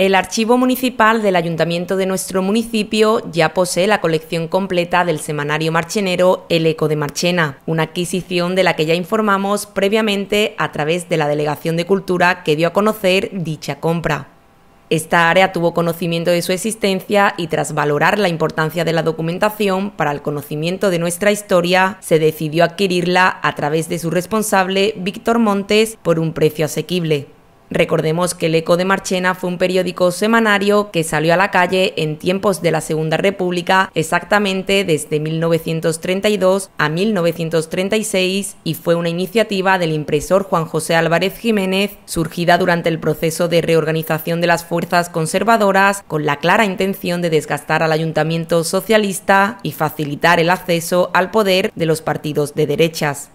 El archivo municipal del ayuntamiento de nuestro municipio ya posee la colección completa del semanario marchenero El Eco de Marchena, una adquisición de la que ya informamos previamente a través de la Delegación de Cultura que dio a conocer dicha compra. Esta área tuvo conocimiento de su existencia y tras valorar la importancia de la documentación para el conocimiento de nuestra historia, se decidió adquirirla a través de su responsable, Víctor Montes, por un precio asequible. Recordemos que El Eco de Marchena fue un periódico semanario que salió a la calle en tiempos de la Segunda República, exactamente desde 1932 a 1936, y fue una iniciativa del impresor Juan José Álvarez Jiménez, surgida durante el proceso de reorganización de las fuerzas conservadoras, con la clara intención de desgastar al ayuntamiento socialista y facilitar el acceso al poder de los partidos de derechas.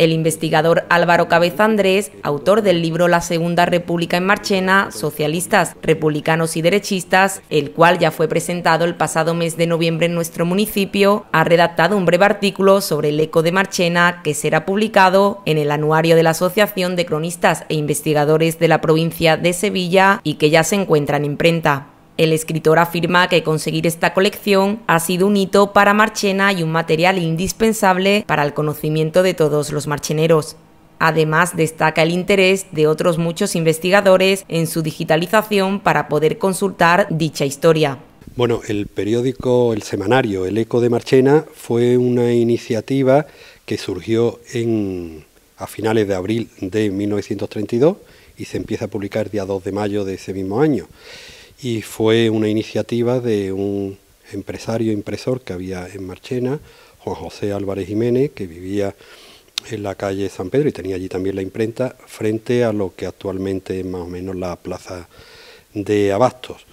El investigador Álvaro Cabeza Andrés, autor del libro La Segunda República en Marchena, Socialistas, Republicanos y Derechistas, el cual ya fue presentado el pasado mes de noviembre en nuestro municipio, ha redactado un breve artículo sobre el eco de Marchena que será publicado en el anuario de la Asociación de Cronistas e Investigadores de la Provincia de Sevilla y que ya se encuentra en imprenta. El escritor afirma que conseguir esta colección ha sido un hito para Marchena y un material indispensable para el conocimiento de todos los marcheneros. Además, destaca el interés de otros muchos investigadores en su digitalización para poder consultar dicha historia. Bueno, el periódico, el semanario El Eco de Marchena fue una iniciativa que surgió en, a finales de abril de 1932 y se empieza a publicar el día 2 de mayo de ese mismo año y fue una iniciativa de un empresario impresor que había en Marchena, Juan José Álvarez Jiménez, que vivía en la calle San Pedro y tenía allí también la imprenta, frente a lo que actualmente es más o menos la plaza de Abastos.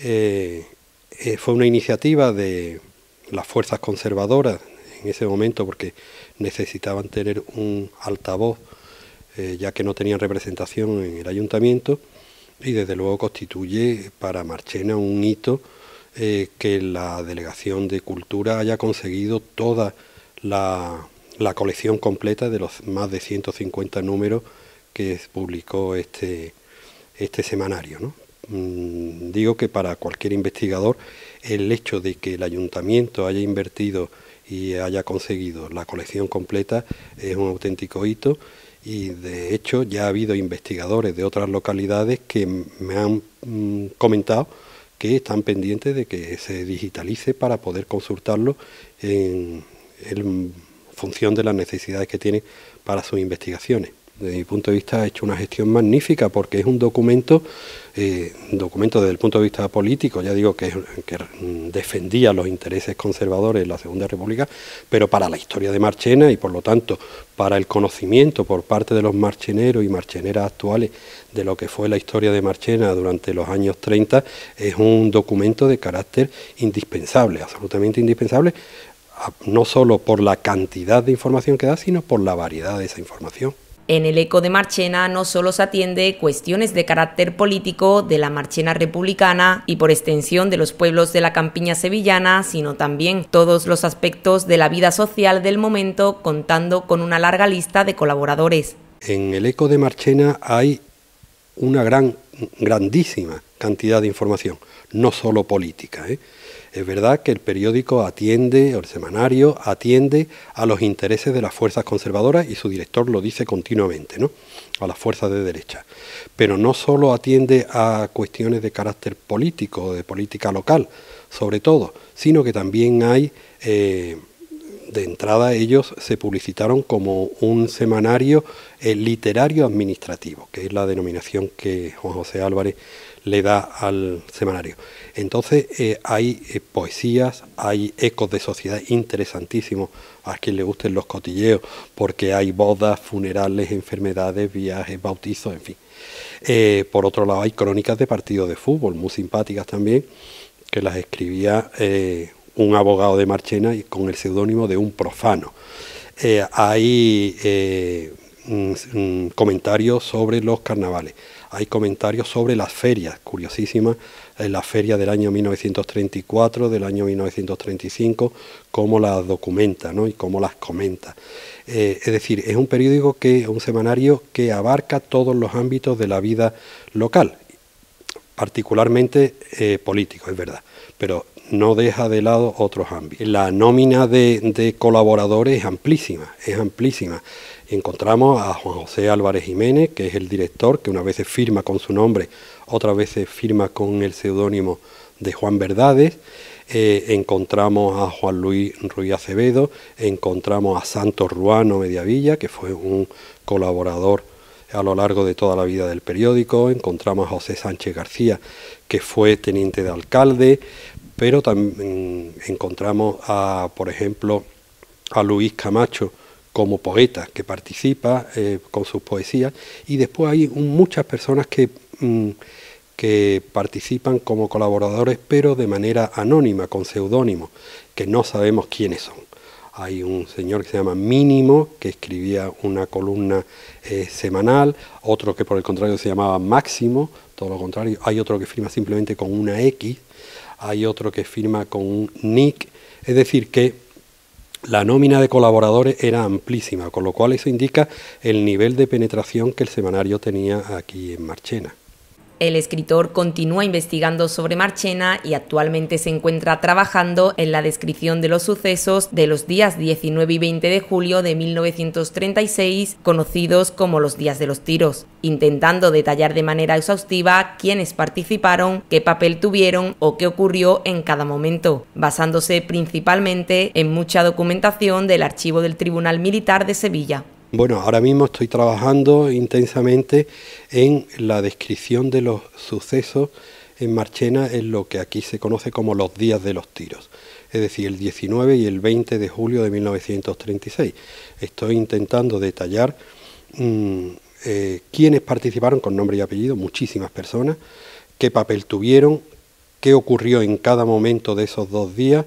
Eh, eh, fue una iniciativa de las fuerzas conservadoras en ese momento porque necesitaban tener un altavoz, eh, ya que no tenían representación en el ayuntamiento y desde luego constituye para Marchena un hito eh, que la Delegación de Cultura haya conseguido toda la, la, colección completa de los más de 150 números que publicó este, este semanario. ¿no? Mm, digo que para cualquier investigador el hecho de que el ayuntamiento haya invertido y haya conseguido la colección completa es un auténtico hito y de hecho ya ha habido investigadores de otras localidades que me han mm, comentado que están pendientes de que se digitalice para poder consultarlo en función de las necesidades que tiene para sus investigaciones desde mi punto de vista, ha hecho una gestión magnífica porque es un documento, eh, documento desde el punto de vista político, ya digo que, que, defendía los intereses conservadores en la Segunda República, pero para la historia de Marchena y por lo tanto para el conocimiento por parte de los marcheneros y marcheneras actuales de lo que fue la historia de Marchena durante los años 30, es un documento de carácter indispensable, absolutamente indispensable, no solo por la cantidad de información que da, sino por la variedad de esa información. En el eco de Marchena no solo se atiende cuestiones de carácter político de la Marchena republicana y por extensión de los pueblos de la campiña sevillana, sino también todos los aspectos de la vida social del momento, contando con una larga lista de colaboradores. En el eco de Marchena hay una gran, grandísima cantidad de información, no solo política. ¿eh? Es verdad que el periódico atiende, o el semanario atiende a los intereses de las fuerzas conservadoras y su director lo dice continuamente, ¿no? A las fuerzas de derecha. Pero no solo atiende a cuestiones de carácter político, de política local, sobre todo, sino que también hay eh, de entrada ellos se publicitaron como un semanario eh, literario administrativo, que es la denominación que Juan José Álvarez le da al semanario. Entonces eh, hay eh, poesías, hay ecos de sociedad interesantísimos a quien le gusten los cotilleos, porque hay bodas, funerales, enfermedades, viajes, bautizos, en fin. por otro lado hay crónicas de partidos de fútbol, muy simpáticas también, que las escribía un abogado de Marchena y con el seudónimo de un profano. Eh, hay eh, comentarios sobre los carnavales, hay comentarios sobre las ferias, curiosísimas, eh, ...las ferias del año 1934, del año 1935, cómo las documenta ¿no? y cómo las comenta. es decir, es un periódico que, un semanario que abarca todos los ámbitos de la vida local, particularmente político, es verdad, pero no deja de lado otros ámbitos. La nómina de, colaboradores es amplísima, es amplísima. Encontramos a Juan José Álvarez Jiménez, que es el director, que una vez firma con su nombre, otra vez firma con el seudónimo de Juan Verdades. Eh, encontramos a Juan Luis Ruiz Acevedo, encontramos a Santos Ruano Mediavilla, que fue un colaborador a lo largo de toda la vida del periódico, encontramos a José Sánchez García, que fue teniente de alcalde, pero también encontramos a, por ejemplo, a Luis Camacho como poeta que participa eh, con sus poesías y después hay muchas personas que, mm, que participan como colaboradores pero de manera anónima, con seudónimo, que no sabemos quiénes son. Hay un señor que se llama Mínimo, que escribía una columna eh, semanal, otro que por el contrario se llamaba Máximo, todo lo contrario, hay otro que firma simplemente con una X, hay otro que firma con un NIC, es decir, que la nómina de colaboradores era amplísima, con lo cual eso indica el nivel de penetración que el semanario tenía aquí en Marchena. El escritor continúa investigando sobre Marchena y actualmente se encuentra trabajando en la descripción de los sucesos de los días 19 y 20 de julio de 1936, conocidos como los días de los tiros, intentando detallar de manera exhaustiva quiénes participaron, qué papel tuvieron o qué ocurrió en cada momento, basándose principalmente en mucha documentación del archivo del Tribunal Militar de Sevilla. Bueno, ahora mismo estoy trabajando intensamente en la descripción de los sucesos en Marchena en lo que aquí se conoce como los días de los tiros, es decir, el 19 y el 20 de julio de 1936. Estoy intentando detallar mm, eh, quiénes participaron con nombre y apellido, muchísimas personas, qué papel tuvieron, qué ocurrió en cada momento de esos dos días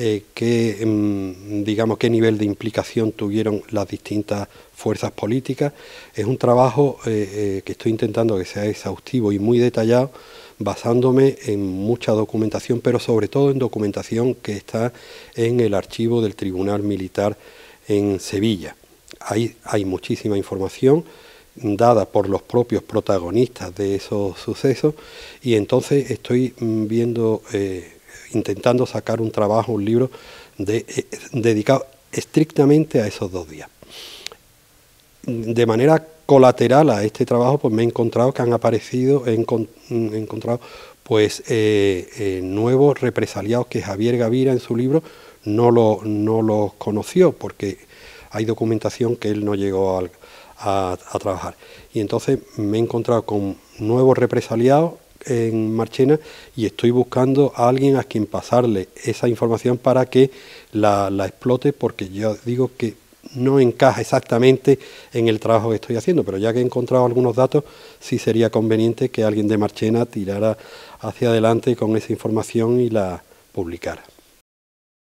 eh, qué, em, digamos, qué nivel de implicación tuvieron las distintas fuerzas políticas. Es un trabajo eh, eh, que estoy intentando que sea exhaustivo y muy detallado, basándome en mucha documentación, pero sobre todo en documentación que está en el archivo del Tribunal Militar en Sevilla. Ahí hay muchísima información dada por los propios protagonistas de esos sucesos y entonces estoy mm, viendo intentando sacar un trabajo, un libro eh, dedicado estrictamente a esos dos días. De manera colateral a este trabajo, pues me he encontrado que han aparecido, he, mm, encontrado pues eh, eh, nuevos represaliados que Javier Gavira en su libro no, lo, no los conoció porque hay documentación que él no llegó a trabajar. Y entonces me he encontrado con nuevos represaliados en Marchena y estoy buscando a alguien a quien pasarle esa información para que la, explote, porque yo digo que no encaja exactamente en el trabajo que estoy haciendo, pero ya que he encontrado algunos datos, sí sería conveniente que alguien de Marchena tirara hacia adelante con esa información y la publicara.